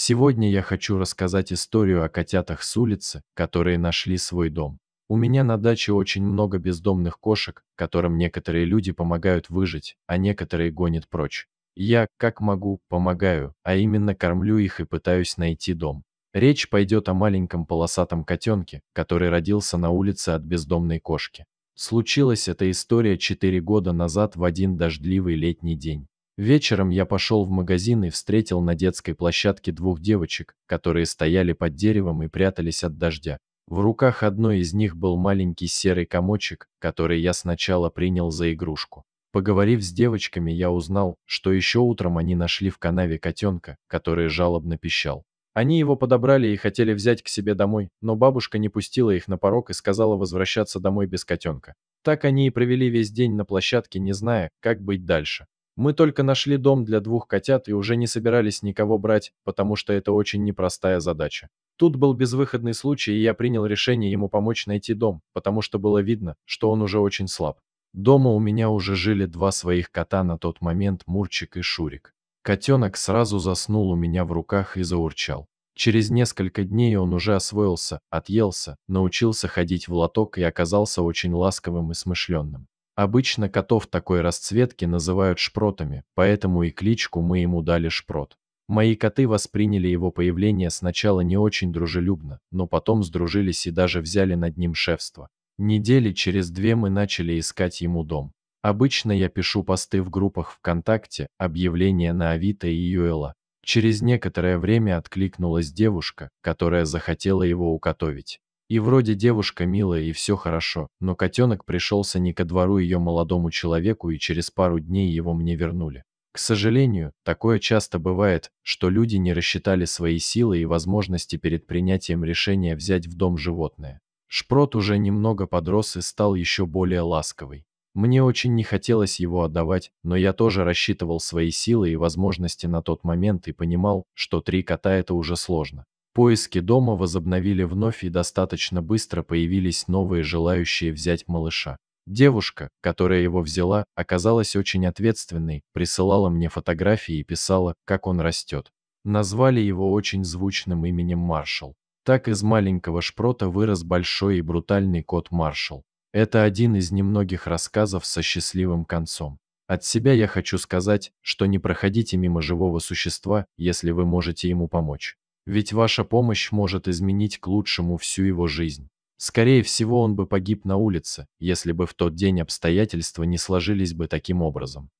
Сегодня я хочу рассказать историю о котятах с улицы, которые нашли свой дом. У меня на даче очень много бездомных кошек, которым некоторые люди помогают выжить, а некоторые гонят прочь. Я, как могу, помогаю, а именно кормлю их и пытаюсь найти дом. Речь пойдет о маленьком полосатом котенке, который родился на улице от бездомной кошки. Случилась эта история 4 года назад в один дождливый летний день. Вечером я пошел в магазин и встретил на детской площадке двух девочек, которые стояли под деревом и прятались от дождя. В руках одной из них был маленький серый комочек, который я сначала принял за игрушку. Поговорив с девочками, я узнал, что еще утром они нашли в канаве котенка, который жалобно пищал. Они его подобрали и хотели взять к себе домой, но бабушка не пустила их на порог и сказала возвращаться домой без котенка. Так они и провели весь день на площадке, не зная, как быть дальше. Мы только нашли дом для двух котят и уже не собирались никого брать, потому что это очень непростая задача. Тут был безвыходный случай, и я принял решение ему помочь найти дом, потому что было видно, что он уже очень слаб. Дома у меня уже жили два своих кота на тот момент, Мурчик и Шурик. Котенок сразу заснул у меня в руках и заурчал. Через несколько дней он уже освоился, отъелся, научился ходить в лоток и оказался очень ласковым и смышленным. Обычно котов такой расцветки называют шпротами, поэтому и кличку мы ему дали Шпрот. Мои коты восприняли его появление сначала не очень дружелюбно, но потом сдружились и даже взяли над ним шефство. Недели через две мы начали искать ему дом. Обычно я пишу посты в группах ВКонтакте, объявления на Авито и Юэла. Через некоторое время откликнулась девушка, которая захотела его укотовить. И вроде девушка милая и все хорошо, но котенок пришелся не ко двору ее молодому человеку и через пару дней его мне вернули. К сожалению, такое часто бывает, что люди не рассчитали свои силы и возможности перед принятием решения взять в дом животное. Шпрот уже немного подрос и стал еще более ласковый. Мне очень не хотелось его отдавать, но я тоже рассчитывал свои силы и возможности на тот момент и понимал, что три кота это уже сложно. Поиски дома возобновили вновь и достаточно быстро появились новые желающие взять малыша. Девушка, которая его взяла, оказалась очень ответственной, присылала мне фотографии и писала, как он растет. Назвали его очень звучным именем Маршал. Так из маленького шпрота вырос большой и брутальный кот Маршал. Это один из немногих рассказов со счастливым концом. От себя я хочу сказать, что не проходите мимо живого существа, если вы можете ему помочь. Ведь ваша помощь может изменить к лучшему всю его жизнь. Скорее всего, он бы погиб на улице, если бы в тот день обстоятельства не сложились бы таким образом.